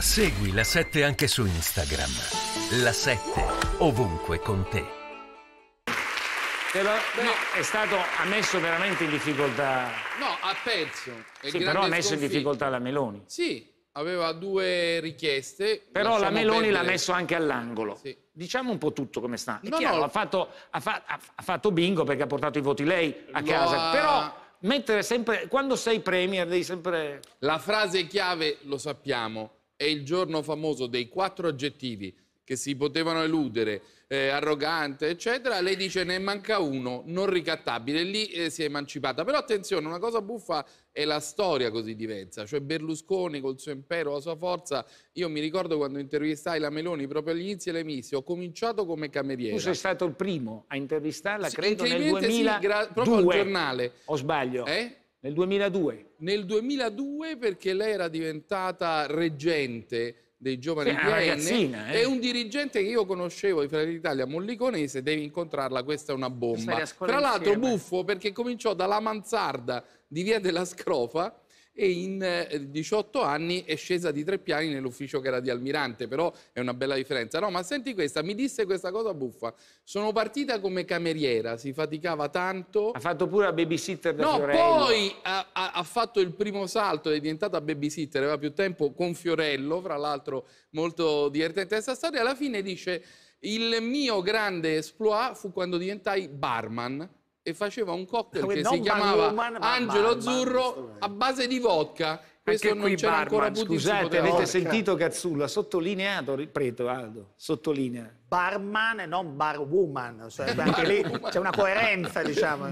Segui la 7 anche su Instagram. La 7 ovunque con te. Però, eh, no. È stato ha messo veramente in difficoltà. No, ha perso. sì, però ha messo sconfitto. in difficoltà la Meloni. Sì, aveva due richieste. Però la Meloni perdere. l'ha messo anche all'angolo. Sì. Diciamo un po' tutto come sta. No, chiaro, no. Ha, fatto, ha, fa, ha, fatto, bingo perché ha portato i voti lei a Lo casa. Ha... Però mettere sempre. Quando sei premier devi sempre. La frase chiave lo sappiamo è il giorno famoso dei quattro aggettivi che si potevano eludere, eh, arrogante, eccetera, lei dice ne manca uno, non ricattabile, lì eh, si è emancipata. Però attenzione, una cosa buffa è la storia così diversa, cioè Berlusconi col suo impero, la sua forza, io mi ricordo quando intervistai la Meloni proprio agli inizi le misi, ho cominciato come cameriere. Tu sei stato il primo a intervistarla, sì, credo, nel 2002. Sì, proprio al giornale. O sbaglio? Eh? Nel 2002. Nel 2002 perché lei era diventata reggente dei giovani sì, di eh. è un dirigente che io conoscevo di Fratelli d'Italia, Molliconese, devi incontrarla, questa è una bomba. Tra l'altro buffo perché cominciò dalla mansarda di Via della Scrofa e in 18 eh, anni è scesa di tre piani nell'ufficio che era di Almirante, però è una bella differenza. No, ma senti questa, mi disse questa cosa buffa. Sono partita come cameriera, si faticava tanto. Ha fatto pure la babysitter da no, Fiorello. No, poi ha, ha, ha, fatto il primo salto, è diventata babysitter, aveva più tempo con Fiorello, fra l'altro molto divertente questa storia. Alla fine dice, il mio grande esploit fu quando diventai barman e faceva un cocktail che si chiamava man, Angelo Azzurro a base di vodka. Questo Anche non c'era ancora Putin. Scusate, avete vodka. sentito Cazzulla? Sottolineato, ripeto Aldo, sottolinea barman e non barwoman, cioè, anche c'è una coerenza, diciamo.